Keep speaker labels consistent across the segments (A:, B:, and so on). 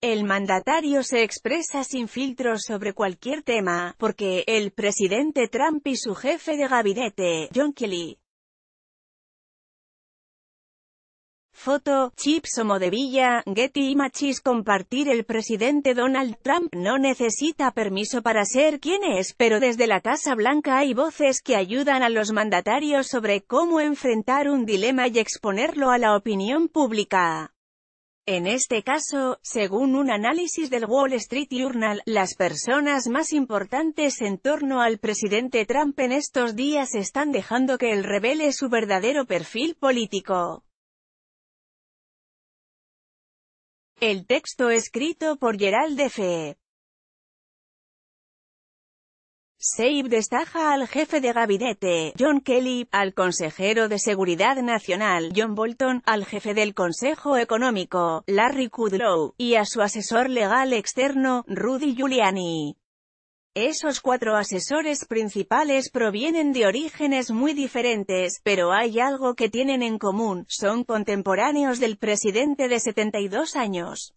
A: El mandatario se expresa sin filtros sobre cualquier tema, porque el presidente Trump y su jefe de gabinete, John Kelly, Foto, Chips Modevilla, Getty Images Compartir El presidente Donald Trump no necesita permiso para ser quien es, pero desde la Casa Blanca hay voces que ayudan a los mandatarios sobre cómo enfrentar un dilema y exponerlo a la opinión pública. En este caso, según un análisis del Wall Street Journal, las personas más importantes en torno al presidente Trump en estos días están dejando que él revele su verdadero perfil político. El texto escrito por Gerald F. Seib destaja al jefe de gabinete, John Kelly, al consejero de Seguridad Nacional, John Bolton, al jefe del Consejo Económico, Larry Kudlow, y a su asesor legal externo, Rudy Giuliani. Esos cuatro asesores principales provienen de orígenes muy diferentes, pero hay algo que tienen en común, son contemporáneos del presidente de 72 años.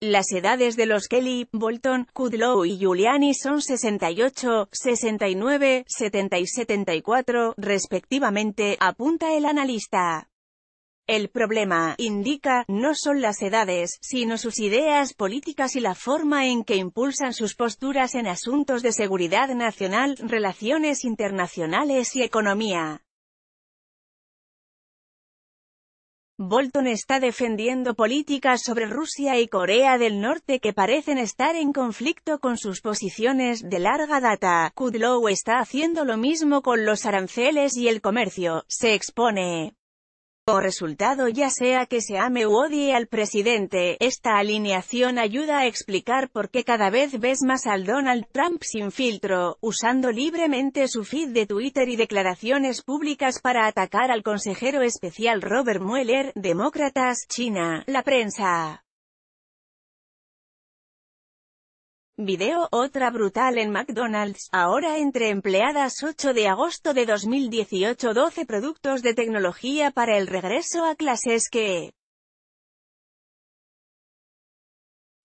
A: Las edades de los Kelly, Bolton, Kudlow y Giuliani son 68, 69, 70 y 74, respectivamente, apunta el analista. El problema, indica, no son las edades, sino sus ideas políticas y la forma en que impulsan sus posturas en asuntos de seguridad nacional, relaciones internacionales y economía. Bolton está defendiendo políticas sobre Rusia y Corea del Norte que parecen estar en conflicto con sus posiciones de larga data. Kudlow está haciendo lo mismo con los aranceles y el comercio, se expone. O resultado ya sea que se ame u odie al presidente, esta alineación ayuda a explicar por qué cada vez ves más al Donald Trump sin filtro, usando libremente su feed de Twitter y declaraciones públicas para atacar al consejero especial Robert Mueller, demócratas, China, la prensa. Video Otra brutal en McDonald's, ahora entre empleadas 8 de agosto de 2018 12 productos de tecnología para el regreso a clases que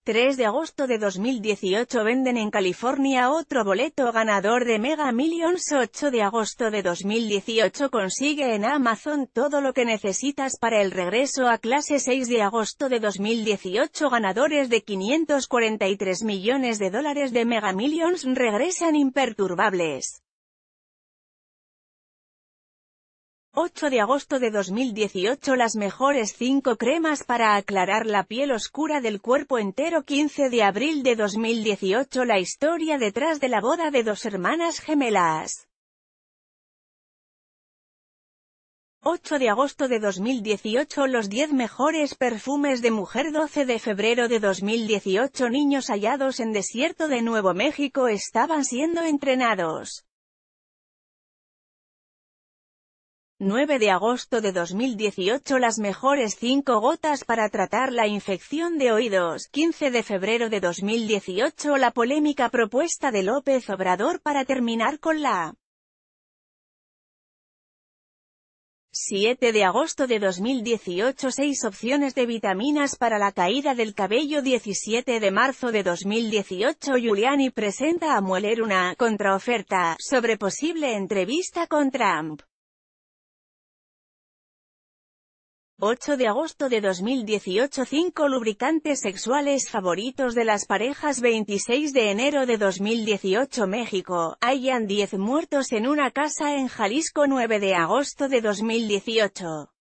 A: 3 de agosto de 2018 venden en California otro boleto ganador de Mega Millions 8 de agosto de 2018 consigue en Amazon todo lo que necesitas para el regreso a clase 6 de agosto de 2018 ganadores de 543 millones de dólares de Mega Millions regresan imperturbables. 8 de agosto de 2018 Las mejores 5 cremas para aclarar la piel oscura del cuerpo entero 15 de abril de 2018 La historia detrás de la boda de dos hermanas gemelas 8 de agosto de 2018 Los 10 mejores perfumes de mujer 12 de febrero de 2018 Niños hallados en desierto de Nuevo México estaban siendo entrenados 9 de agosto de 2018 Las mejores 5 gotas para tratar la infección de oídos. 15 de febrero de 2018 La polémica propuesta de López Obrador para terminar con la 7 de agosto de 2018 6 opciones de vitaminas para la caída del cabello 17 de marzo de 2018 Giuliani presenta a Mueller una contraoferta sobre posible entrevista con Trump. 8 de agosto de 2018 5 lubricantes sexuales favoritos de las parejas 26 de enero de 2018 México, hayan 10 muertos en una casa en Jalisco 9 de agosto de 2018